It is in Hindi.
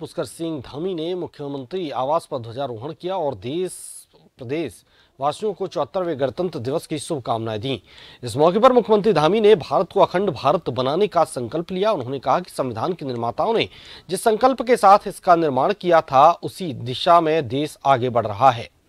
पुष्कर सिंह धामी ने मुख्यमंत्री आवास पर ध्वजारोहण किया और देश प्रदेश वासियों को चौहत्तरवें गणतंत्र दिवस की शुभकामनाएं दी इस मौके पर मुख्यमंत्री धामी ने भारत को अखंड भारत बनाने का संकल्प लिया उन्होंने कहा कि संविधान के निर्माताओं ने जिस संकल्प के साथ इसका निर्माण किया था उसी दिशा में देश आगे बढ़ रहा है